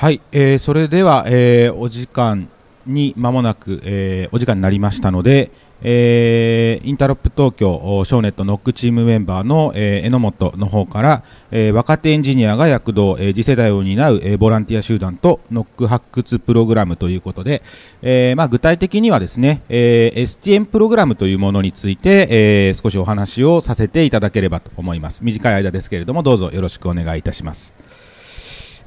はい、えー、それでは、えー、お時間にまもなく、えー、お時間になりましたので、えー、インタロップ東京ショーネットノックチームメンバーの、えー、榎本の方から、えー、若手エンジニアが躍動、えー、次世代を担う、えー、ボランティア集団とノック発掘プログラムということで、えーまあ、具体的にはですね、えー、STM プログラムというものについて、えー、少しお話をさせていただければと思います短い間ですけれどもどうぞよろしくお願いいたします。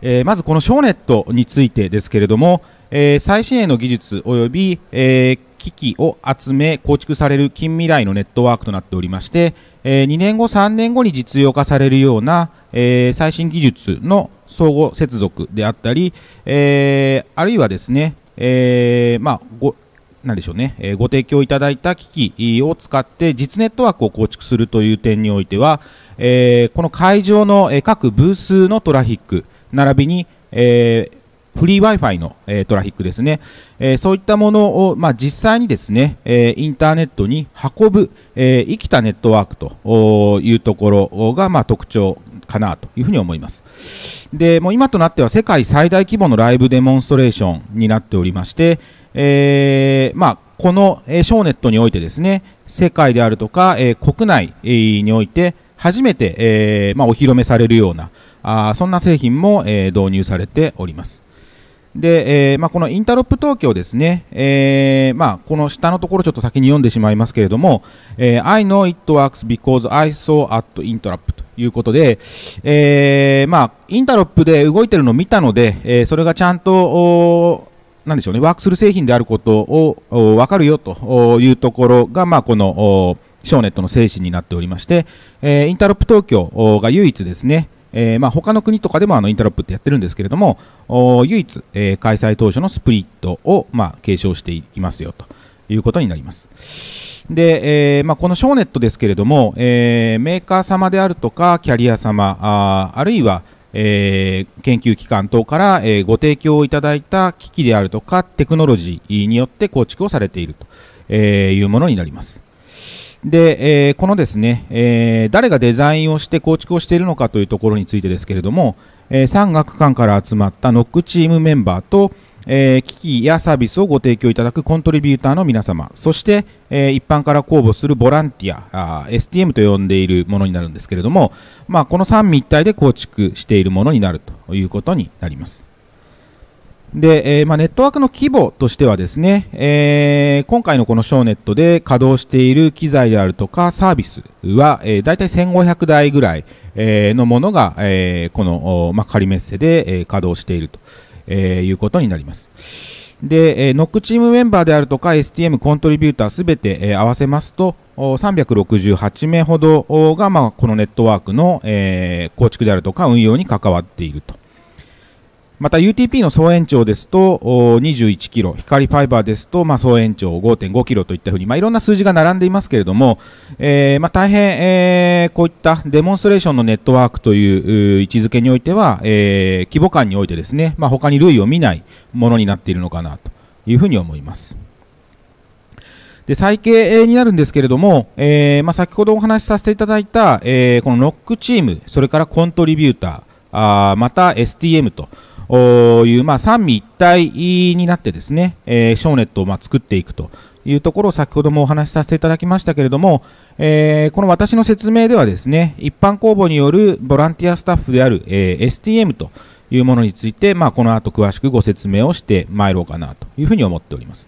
えー、まずこのショーネットについてですけれども、えー、最新鋭の技術及び、えー、機器を集め構築される近未来のネットワークとなっておりまして、え2年後3年後に実用化されるような、え最新技術の相互接続であったり、えあるいはですね、えまあ、ごなんでしょうね、えご提供いただいた機器を使って実ネットワークを構築するという点においては、えこの会場の各ブースのトラフィック、並びに、えー、フリー Wi-Fi の、えー、トラフィックですね、えー、そういったものを、まあ、実際にですね、えインターネットに運ぶ、え生きたネットワークというところが、まあ、特徴かなというふうに思います。で、もう今となっては世界最大規模のライブデモンストレーションになっておりまして、えー、まあ、この、えー、ショーネットにおいてですね、世界であるとか、えー、国内、えー、において初めて、えまあ、お披露目されるような、あそんな製品も、え導入されております。で、えー、まあ、このインタロップ東京ですね、えー、まあ、この下のところちょっと先に読んでしまいますけれども、えー、I know it works because I saw at i n t e r r p ということで、えまあ、インタロップで動いてるのを見たので、えそれがちゃんと、なんでしょうね、ワークする製品であることをわかるよというところが、まあ、この、ショーネットの精神になっておりまして、えインタロップ東京が唯一ですね、えー、まあ他の国とかでもあのインタロップってやってるんですけれども、唯一、えー、開催当初のスプリットを、まあ、継承していますよということになります。で、えーまあ、このショーネットですけれども、えー、メーカー様であるとか、キャリア様、ああるいは、えー、研究機関等から、えー、ご提供いただいた機器であるとか、テクノロジーによって構築をされていると、えー、いうものになります。で、えー、このですね、えー、誰がデザインをして構築をしているのかというところについてですけれども、えー、3学館から集まったノックチームメンバーと、えー、機器やサービスをご提供いただくコントリビューターの皆様、そして、えー、一般から公募するボランティアあ、STM と呼んでいるものになるんですけれども、まあ、この三位一体で構築しているものになるということになります。で、えー、まあ、ネットワークの規模としてはですね、えー、今回のこのショーネットで稼働している機材であるとかサービスは、えー、だいたい1500台ぐらい、えー、のものが、えー、この、まあ、仮メッセで、えー、稼働していると、えー、いうことになります。で、えー、ノックチームメンバーであるとか STM コントリビューターすべて、えー、合わせますと、368名ほどが、まあ、このネットワークの、えー、構築であるとか運用に関わっていると。また UTP の総延長ですと21キロ、光ファイバーですと、まあ、総延長5.5キロといったふうに、まあ、いろんな数字が並んでいますけれども、えー、まあ、大変、えー、こういったデモンストレーションのネットワークという位置づけにおいては、えー、規模感においてですね、まあ、他に類を見ないものになっているのかなというふうに思います。で、最計になるんですけれども、えー、まあ、先ほどお話しさせていただいた、えー、このノックチーム、それからコントリビューター、あまた STM と、いう、まあ、三位一体になってですね、えー、ショーネットをま作っていくというところを先ほどもお話しさせていただきましたけれども、えー、この私の説明ではですね、一般公募によるボランティアスタッフである、えー、STM というものについて、まあ、この後詳しくご説明をしてまいろうかなというふうに思っております。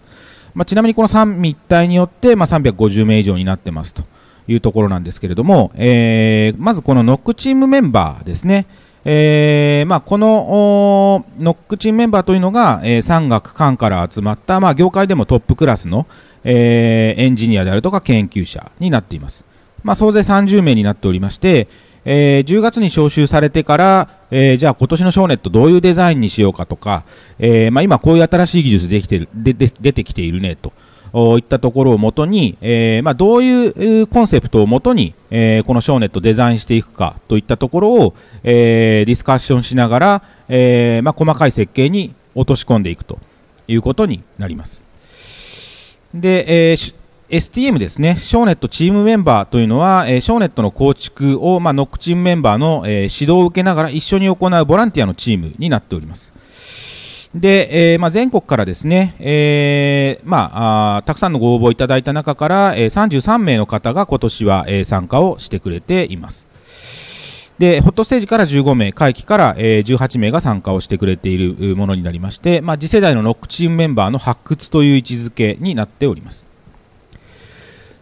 まあ、ちなみにこの三位一体によって、まあ、350名以上になってますというところなんですけれども、えー、まずこのノックチームメンバーですね、えーまあ、このノックチンメンバーというのが、えー、産学官から集まった、まあ、業界でもトップクラスの、えー、エンジニアであるとか研究者になっています。まあ、総勢30名になっておりまして、えー、10月に招集されてから、えー、じゃあ今年のショーネットどういうデザインにしようかとか、えーまあ、今こういう新しい技術できてるでで出てきているねと。いったところをもとに、えー、まあ、どういうコンセプトをもとに、えー、このショーネットデザインしていくかといったところを、えー、ディスカッションしながら、えまあ、細かい設計に落とし込んでいくということになります。で、えー STM ですね、ショーネットチームメンバーというのは、えー、ショーネットの構築を、まあ、ノックチームメンバーの、えー、指導を受けながら一緒に行うボランティアのチームになっております。で、えーまあ、全国からですね、えーまあ、あたくさんのご応募いただいた中から、えー、33名の方が今年は、えー、参加をしてくれています。で、ホットステージから15名、会期から、えー、18名が参加をしてくれているものになりまして、まあ、次世代のロックチームメンバーの発掘という位置づけになっております。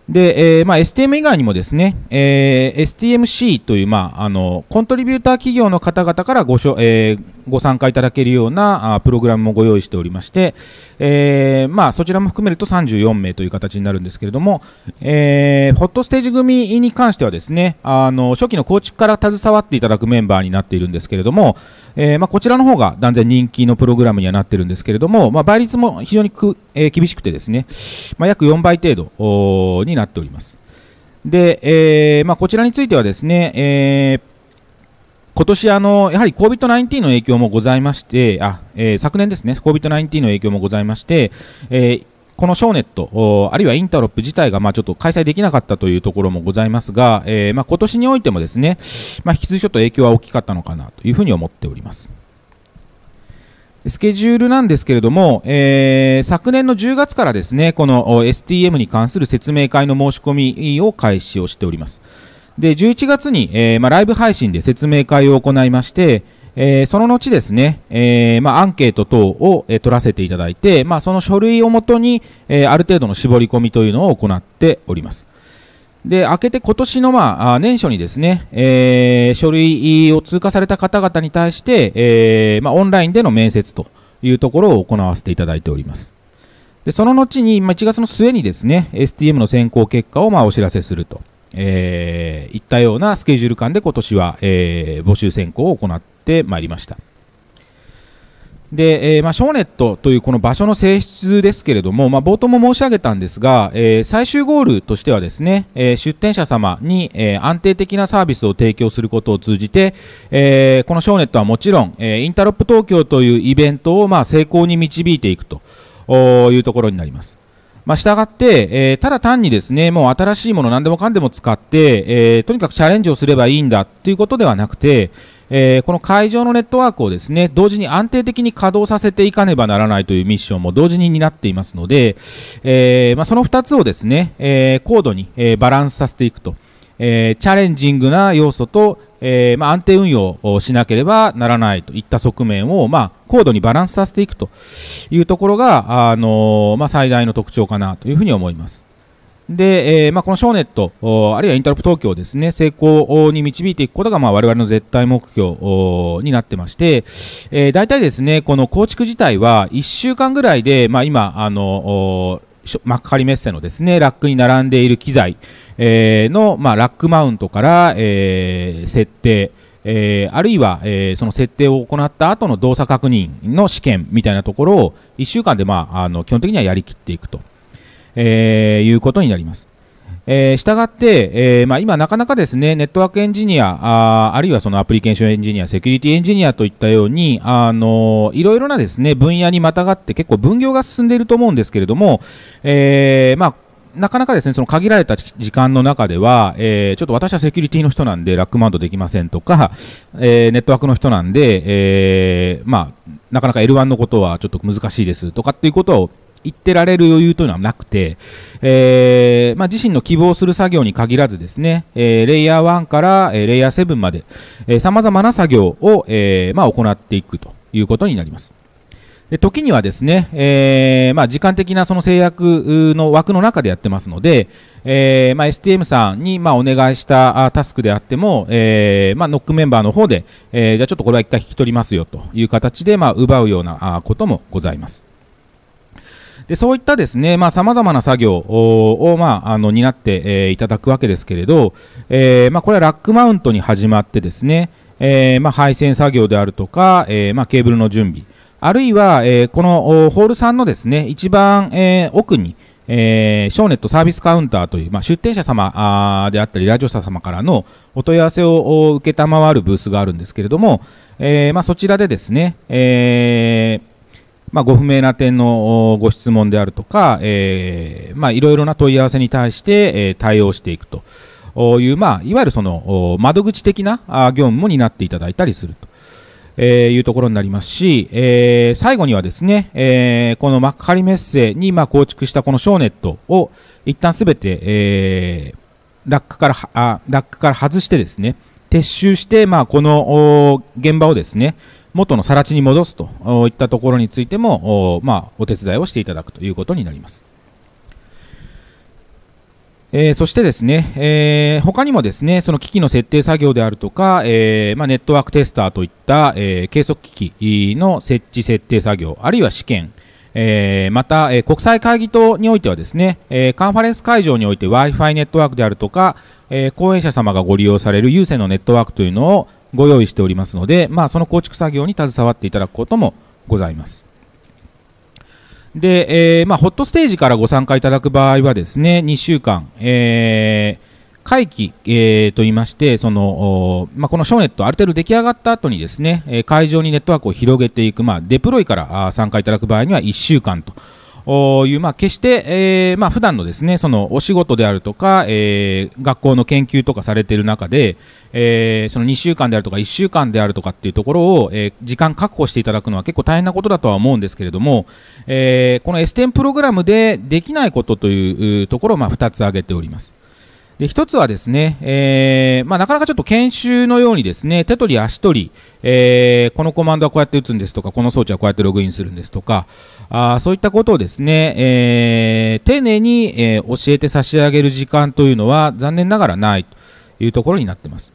で、えーまあ、STM 以外にもですね、えー、STMC という、まあ、あのコントリビューター企業の方々からごしょ、えーご参加いただけるようなプログラムもご用意しておりまして、えー、まあ、そちらも含めると34名という形になるんですけれども、えー、ホットステージ組に関してはですねあの初期の構築から携わっていただくメンバーになっているんですけれども、えー、まあ、こちらの方が断然人気のプログラムにはなってるんですけれども、まあ、倍率も非常にく、え厳しくてですね、ま約4倍程度になっております。で、えまあ、こちらについてはですね、えー今年あの、やはり COVID-19 の影響もございまして、あえー、昨年ですね、COVID-19 の影響もございまして、えーこのショーネット、あるいはインタロップ自体が、まあ、ちょっと開催できなかったというところもございますが、えー、まあ、今年においてもですね、まあ、引き続きちょっと影響は大きかったのかなというふうに思っております。スケジュールなんですけれども、えー、昨年の10月からですね、この STM に関する説明会の申し込みを開始をしております。で、11月に、えー、まあ、ライブ配信で説明会を行いまして、えー、その後ですね、えー、まあ、アンケート等を、え取らせていただいて、まあ、その書類をもとに、えある程度の絞り込みというのを行っております。で、明けて今年の、まあ、年初にですね、え書類を通過された方々に対して、えまあ、オンラインでの面接というところを行わせていただいております。で、その後に、まあ、1月の末にですね、STM の選考結果を、まあ、お知らせすると。えー、いったようなスケジュール感で今年は、えー、募集選考を行ってまいりました。で、えー、まあ、ショーネットというこの場所の性質ですけれども、まあ、冒頭も申し上げたんですが、えー、最終ゴールとしてはですね、えー、出店者様に、え安定的なサービスを提供することを通じて、えこのショーネットはもちろん、えインタロップ東京というイベントを、まあ、成功に導いていくというところになります。まあ、従って、えー、ただ単にですね、もう新しいもの何でもかんでも使って、えー、とにかくチャレンジをすればいいんだっていうことではなくて、えー、この会場のネットワークをですね、同時に安定的に稼働させていかねばならないというミッションも同時に担っていますので、えまあ、その2つをですね、え高度に、えバランスさせていくと。えチャレンジングな要素とえー、まあ、安定運用をしなければならないといった側面を、まあ、高度にバランスさせていくというところが、あのまあ、最大の特徴かなというふうに思います。で、えー、まあ、このショーネット、あるいはインタロップ東京ですね、成功に導いていくことが、まあ、我々の絶対目標になってまして、えー、大体ですね、この構築自体は1週間ぐらいで、まあ、今、あの、幕張メッセのですね、ラックに並んでいる機材、えの、まあ、ラックマウントから、え設定、えー、あるいは、えー、その設定を行った後の動作確認の試験みたいなところを1週間で、まあ、あの基本的にはやりきっていくと、えー、いうことになります。えー、したがって、えーまあ、今、なかなかですねネットワークエンジニアああるいはそのアプリケーションエンジニアセキュリティエンジニアといったように、あのいろいろなですね分野にまたがって結構分業が進んでいると思うんですけれども、えーまあ、なかなかですね、その限られた時間の中では、えー、ちょっと私はセキュリティの人なんでラックマウントできませんとか、えー、ネットワークの人なんで、えー、まあ、なかなか L1 のことはちょっと難しいですとかっていうことを言ってられる余裕というのはなくて、えー、まあ、自身の希望する作業に限らずですね、えー、レイヤー1から、えレイヤー7まで、えー、様々な作業を、えまあ、行っていくということになります。で時にはですね、えー、まあ、時間的なその制約の枠の中でやってますので、えー、まあ、STM さんにまお願いしたタスクであっても、えー、まあ、ノックメンバーの方で、えじゃあちょっとこれは一回引き取りますよという形でま奪うようなこともございます。でそういったですね、まあ、様々な作業を、まあ、あの、担って、えー、いただくわけですけれど、えー、まあ、これはラックマウントに始まってですね、えー、まあ、配線作業であるとか、えー、まあ、ケーブルの準備、あるいは、えー、このホールさんのですね、一番、えー、奥に、えー、ショーネットサービスカウンターという、まあ、出店者様であったり、ラジオ社様からのお問い合わせを受けたまわるブースがあるんですけれども、えーまあ、そちらでですね、えーまあ、ご不明な点のご質問であるとか、えー、まあ、いろいろな問い合わせに対して、え対応していくという、まあ、いわゆるその、窓口的な業務も担っていただいたりすると。えー、いうところになりますし、えー、最後にはですね、えー、この幕張メッセに、まあ、構築したこのショーネットを一旦すべて、えー、ラックからあ、ラックから外してですね、撤収して、まあ、この現場をですね、元の更地に戻すといったところについても、おまあ、お手伝いをしていただくということになります。えー、そしてですね、えー、他にもですね、その機器の設定作業であるとか、えー、まあ、ネットワークテスターといった、え計測機器の設置設定作業、あるいは試験、えまた、え国際会議等においてはですね、えカンファレンス会場において Wi-Fi ネットワークであるとか、え講演者様がご利用される有線のネットワークというのをご用意しておりますので、まあ、その構築作業に携わっていただくこともございます。で、えー、まあ、ホットステージからご参加いただく場合はですね、2週間、えー、会期、えー、と言いまして、その、まあ、このショーネット、ある程度出来上がった後にですね、会場にネットワークを広げていく、まあ、デプロイから参加いただく場合には1週間という、まあ、決して、えー、まあ、普段のですね、そのお仕事であるとか、えー、学校の研究とかされている中で、えー、その2週間であるとか1週間であるとかっていうところを、えー、時間確保していただくのは結構大変なことだとは思うんですけれども、えー、この S10 プログラムでできないことというところを、まあ、2つ挙げております。で一つはですね、えーまあ、なかなかちょっと研修のようにですね手取り足取り、えー、このコマンドはこうやって打つんですとかこの装置はこうやってログインするんですとかあそういったことをですね、えー、丁寧に、えー、教えて差し上げる時間というのは残念ながらないというところになってます。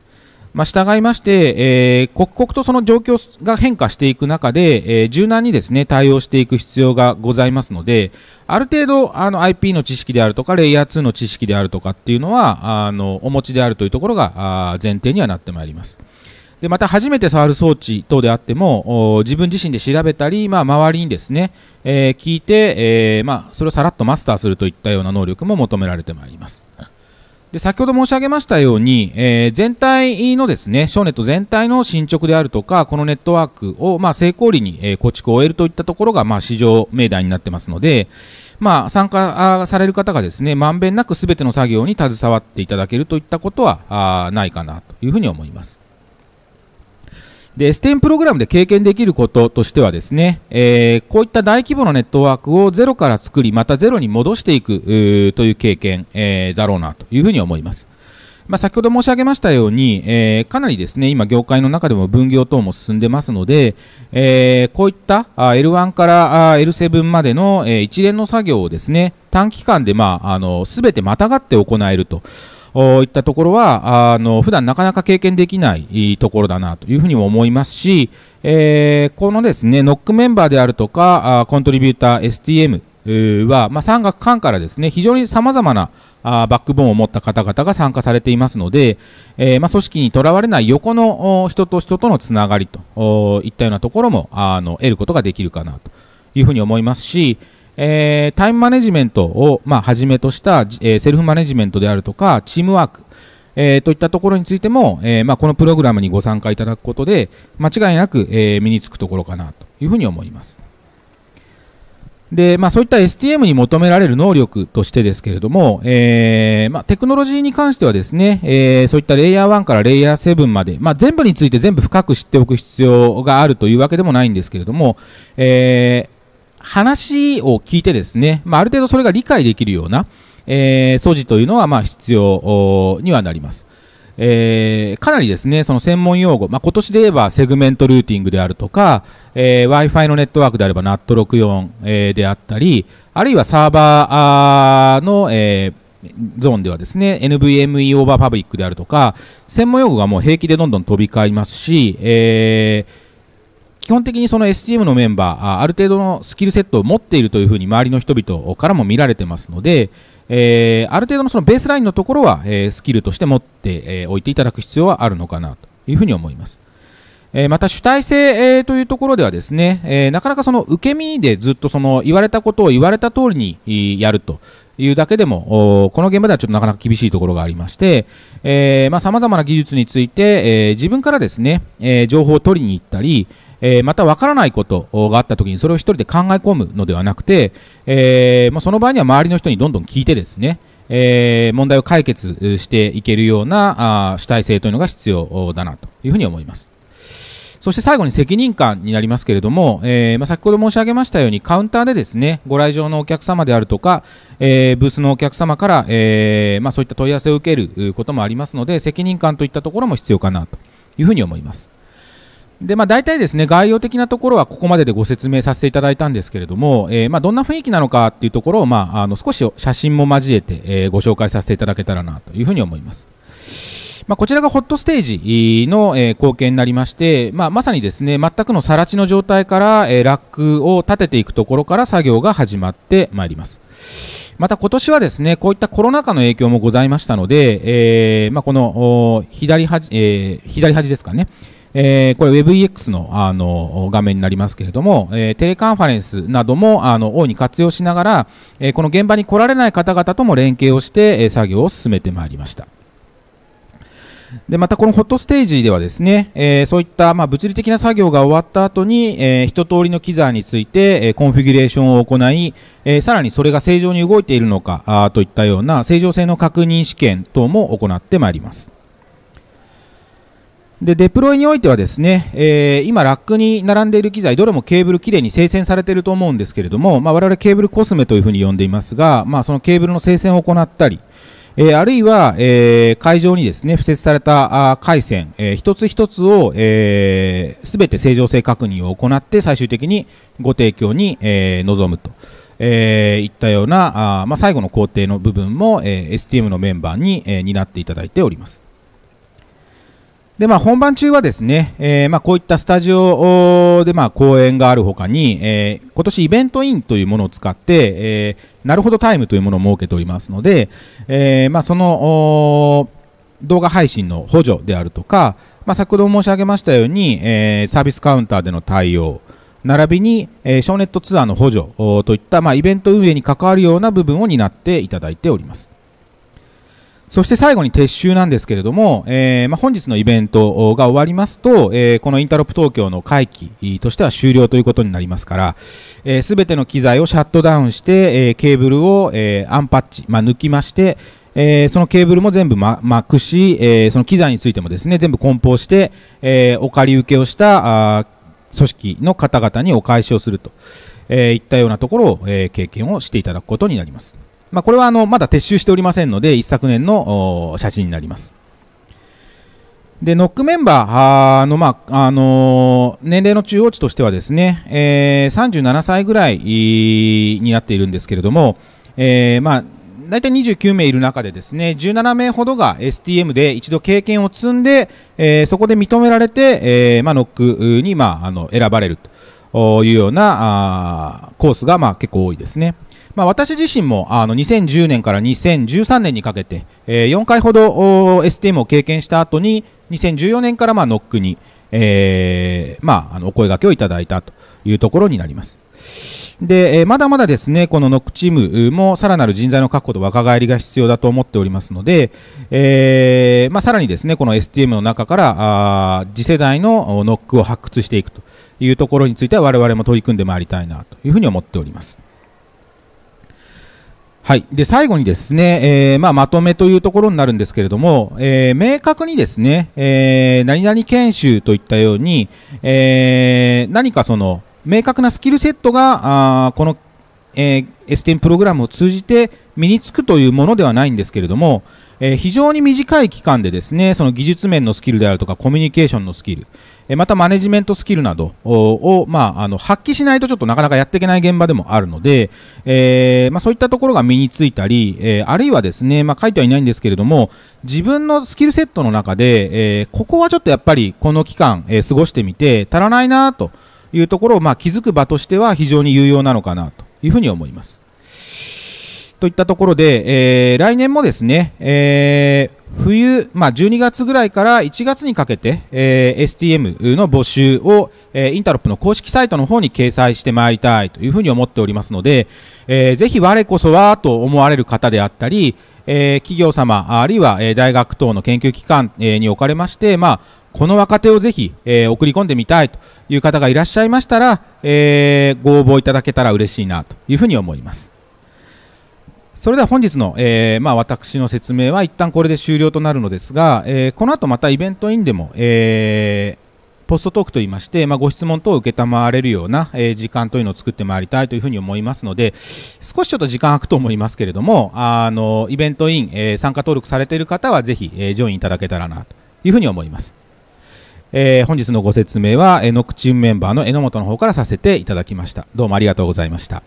まあ、従いまして、えー、刻々とその状況が変化していく中で、えー、柔軟にですね、対応していく必要がございますので、ある程度、あの、IP の知識であるとか、レイヤー2の知識であるとかっていうのは、あの、お持ちであるというところが、前提にはなってまいります。で、また初めて触る装置等であっても、自分自身で調べたり、まあ、周りにですね、えー、聞いて、えまあ、それをさらっとマスターするといったような能力も求められてまいります。で先ほど申し上げましたように、えー、全体のですね、ショーネット全体の進捗であるとか、このネットワークを、まあ、成功裏に、えー、構築を終えるといったところが、まあ、市場命題になってますので、まあ、参加される方がですね、まんべんなくすべての作業に携わっていただけるといったことは、ないかなというふうに思います。で、STEM プログラムで経験できることとしてはですね、えー、こういった大規模なネットワークをゼロから作り、またゼロに戻していくという経験、えー、だろうなというふうに思います。まあ、先ほど申し上げましたように、えー、かなりですね、今業界の中でも分業等も進んでますので、えこういった L1 から L7 までの一連の作業をですね、短期間でまあ、あの、すべてまたがって行えると。いったところは、あの、普段なかなか経験できないところだなというふうにも思いますし、えー、このですね、ノックメンバーであるとか、コントリビューター STM は、まあ、産学官からですね、非常に様々なあバックボーンを持った方々が参加されていますので、えー、まあ、組織にとらわれない横の人と人とのつながりといったようなところもあの得ることができるかなというふうに思いますし、えー、タイムマネジメントを、まあ、はじめとした、えー、セルフマネジメントであるとか、チームワーク、えー、といったところについても、えー、まあ、このプログラムにご参加いただくことで、間違いなく、えー、身につくところかなというふうに思います。で、まあそういった STM に求められる能力としてですけれども、えー、まあテクノロジーに関してはですね、えー、そういったレイヤー1からレイヤー7まで、まあ全部について全部深く知っておく必要があるというわけでもないんですけれども、えー、話を聞いてですね、まあ、ある程度それが理解できるような、えー、素地というのは、まあ、必要にはなります。えー、かなりですね、その専門用語、まあ、今年で言えばセグメントルーティングであるとか、えー、Wi-Fi のネットワークであれば NAT64、えー、であったり、あるいはサーバーの、えー、ゾーンではですね、NVMe オーバーパブリックであるとか、専門用語がもう平気でどんどん飛び交いますし、えー基本的にその STM のメンバー、ある程度のスキルセットを持っているというふうに周りの人々からも見られてますので、えー、ある程度のそのベースラインのところは、えー、スキルとして持ってお、えー、いていただく必要はあるのかなというふうに思います。えまた主体性、えというところではですね、えなかなかその受け身でずっとその言われたことを言われた通りにやるというだけでも、この現場ではちょっとなかなか厳しいところがありまして、えまあ、様々な技術について、え自分からですね、え情報を取りに行ったり、えー、また分からないことがあった時にそれを一人で考え込むのではなくて、えー、まあ、その場合には周りの人にどんどん聞いてですね、えー、問題を解決していけるようなあ主体性というのが必要だなというふうに思います。そして最後に責任感になりますけれども、えー、まあ、先ほど申し上げましたようにカウンターでですね、ご来場のお客様であるとか、えー、ブースのお客様から、えまあ、そういった問い合わせを受けることもありますので、責任感といったところも必要かなというふうに思います。でまあ、大体ですね概要的なところはここまででご説明させていただいたんですけれども、えー、まあ、どんな雰囲気なのかっていうところを、まあ、あの少し写真も交えて、えー、ご紹介させていただけたらなというふうに思います。まあ、こちらがホットステージの、えー、光景になりまして、まあ、まさにですね全くの更地の状態から、えー、ラックを立てていくところから作業が始まってまいります。また今年はですねこういったコロナ禍の影響もございましたので、えー、まあ、この左端、え左端ですかね、えー、これ WebEX のあの画面になりますけれども、えー、テレカンファレンスなどもあの大いに活用しながら、えー、この現場に来られない方々とも連携をして、え作業を進めてまいりました。でまたこのホットステージではですね、えー、そういったま物理的な作業が終わった後に、えー、一通りの機材について、えコンフィギュレーションを行い、えー、さらにそれが正常に動いているのかといったような正常性の確認試験等も行ってまいります。でデプロイにおいてはですね、えー、今、ラックに並んでいる機材、どれもケーブルきれいに生鮮されていると思うんですけれども、まあ、我々ケーブルコスメというふうに呼んでいますが、まあ、そのケーブルの生鮮を行ったり、えー、あるいは、えー、会場にですね、付設されたあ回線、えー、一つ一つを、えー、全て正常性確認を行って、最終的にご提供に、えー、臨むと。えー、いったような、あまあ、最後の工程の部分も、えー、STM のメンバーに、えー、担っていただいております。で、まあ、本番中はですね、えー、まあ、こういったスタジオで、まあ、公演があるほかに、えー、今年イベントインというものを使って、えー、なるほどタイムというものを設けておりますので、えまあ、その、動画配信の補助であるとか、まあ、先ほど申し上げましたように、えサービスカウンターでの対応、並びに、えショーネットツアーの補助といった、まあ、イベント運営に関わるような部分を担っていただいております。そして最後に撤収なんですけれども、えー、まあ、本日のイベントが終わりますと、えー、このインタロップ東京の会期としては終了ということになりますから、す、えー、べ、ての機材をシャットダウンして、えケーブルを、えアンパッチ、まあ、抜きまして、えそのケーブルも全部、ま、くし、えその機材についてもですね、全部梱包して、えお借り受けをした組織の方々にお返しをすると、えいったようなところを、え経験をしていただくことになります。まあ、これはあの、まだ撤収しておりませんので、一昨年の写真になります。で、ノックメンバーの、まあ、あのー、年齢の中央値としてはですね、えー、37歳ぐらいになっているんですけれども、えー、まあ、大体29名いる中でですね、17名ほどが STM で一度経験を積んで、えー、そこで認められて、えー、まあ、ノックに、まあ、あの、選ばれるというような、あコースが、まあ、結構多いですね。まあ、私自身もあの2010年から2013年にかけて、えー、4回ほど STM を経験した後に2014年からまあノックに、えーまあ、あのお声がけをいただいたというところになります。で、えー、まだまだですね、このノックチームもさらなる人材の確保と若返りが必要だと思っておりますので、えー、まあ、さらにですね、この STM の中から、あ次世代のノックを発掘していくというところについては我々も取り組んでまいりたいなというふうに思っております。はい、で最後にですね、えー、まあ、まとめというところになるんですけれども、えー、明確にですね、えー、何々研修といったように、え何かその明確なスキルセットがあこの、え STEM プログラムを通じて身につくというものではないんですけれども、え非常に短い期間でですねその技術面のスキルであるとかコミュニケーションのスキル、えまたマネジメントスキルなどを、まあ、あの発揮しないとちょっとなかなかやっていけない現場でもあるので、えー、まあ、そういったところが身についたり、えー、あるいはですね、まあ、書いてはいないんですけれども自分のスキルセットの中で、えー、ここはちょっとやっぱりこの期間、え過ごしてみて足らないなというところを、ま気づく場としては非常に有用なのかなというふうに思います。といったところで、えー、来年もですね、えー、冬、まあ、12月ぐらいから1月にかけて、えー、STM の募集を、えインタロップの公式サイトの方に掲載してまいりたいというふうに思っておりますので、えー、ぜひ我こそはと思われる方であったり、え企業様、あるいは、え大学等の研究機関、におかれまして、まあ、この若手をぜひ、えー、送り込んでみたいという方がいらっしゃいましたら、えー、ご応募いただけたら嬉しいなというふうに思います。それでは本日の、えーまあ、私の説明は一旦これで終了となるのですが、えー、この後またイベントインでも、えー、ポストトークといいまして、まあ、ご質問等を承れるような、えー、時間というのを作ってまいりたいというふうに思いますので、少しちょっと時間空くと思いますけれども、あの、イベントイン、えー、参加登録されている方はぜひ、えー、ジョインいただけたらなというふうに思います。えー、本日のご説明は、えのくクチームメンバーの榎本の方からさせていただきました。どうもありがとうございました。